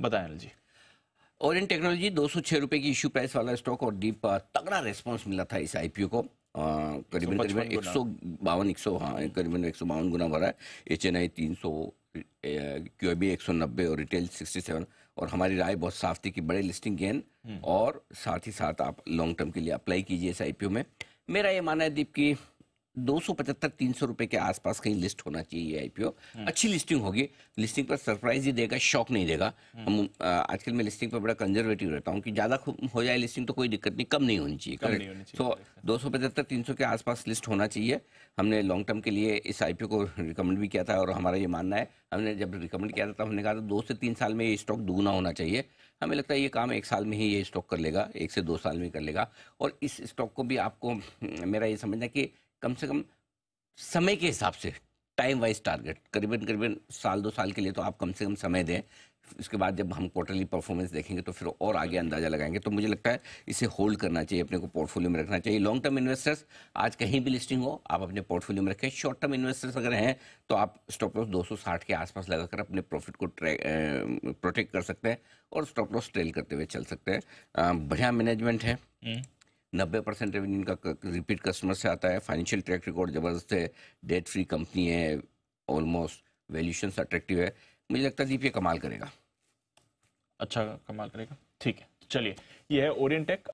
बताएं अनिल जी Orion technology दो सौ की इश्यू प्राइस वाला स्टॉक और डीप तगड़ा रिस्पॉन्स मिला था इस आईपीओ को करीबन करीबन एक सौ बावन एक सौ हाँ करीबन एक सौ बावन गुना भरा है एच एन आई तीन सौ क्यू बी एक सौ नब्बे और रिटेल सिक्सटी सेवन और हमारी राय बहुत साफ थी कि बड़े लिस्टिंग हम्म। गेन और साथ ही साथ आप लॉन्ग टर्म के लिए अप्लाई कीजिए इस आई में मेरा ये मानना है दीप की दो सौ पचहत्तर तीन सौ रुपए के आसपास कहीं लिस्ट होना चाहिए आईपीओ हम्म। अच्छी लिस्टिंग होगी लिस्टिंग पर सरप्राइज ही देगा शॉक नहीं देगा हम्म। हम आजकल मैं लिस्टिंग पर बड़ा कंजर्वेटिव रहता हूँ कि ज्यादा हो जाए लिस्टिंग तो कोई दिक्कत नहीं कम नहीं होनी चाहिए करेक्ट सो तो दो सौ पचहत्तर तीन सौ के आसपास लिस्ट होना चाहिए हमने लॉन्ग टर्म के लिए इस आईपीओ को रिकमेंड भी किया था और हमारा ये मानना है हमने जब रिकमेंड किया था हमने कहा था दो से तीन साल में ये स्टॉक दोगुना होना चाहिए हमें लगता है ये काम एक साल में ही ये स्टॉक कर लेगा एक से दो साल में कर लेगा और इस स्टॉक को भी आपको मेरा ये समझना कि कम से कम समय के हिसाब से टाइम वाइज टारगेट करीबन करीबन साल दो साल के लिए तो आप कम से कम समय दें इसके बाद जब हम क्वार्टरली परफॉर्मेंस देखेंगे तो फिर और आगे अंदाजा लगाएंगे तो मुझे लगता है इसे होल्ड करना चाहिए अपने को पोर्टफोलियो में रखना चाहिए लॉन्ग टर्म इन्वेस्टर्स आज कहीं भी लिस्टिंग हो आप अपने पोर्टफोलियो में रखें शॉर्ट टर्म इन्वेस्टर्स अगर हैं तो आप स्टॉप लॉस दो के आसपास लगाकर अपने प्रॉफिट को प्रोटेक्ट कर सकते हैं और स्टॉप लॉस ट्रेल करते हुए चल सकते हैं बढ़िया मैनेजमेंट है हम्म। नब्बे परसेंट रेवेन्यू इनका रिपीट कस्टमर से आता है फाइनेंशियल ट्रैक रिकॉर्ड ज़बरदस्त है डेट फ्री कंपनी है ऑलमोस्ट वैल्यूशन अट्रैक्टिव है मुझे लगता है दीप ये कमाल करेगा अच्छा कमाल करेगा ठीक है तो चलिए ये है ओरियंटेक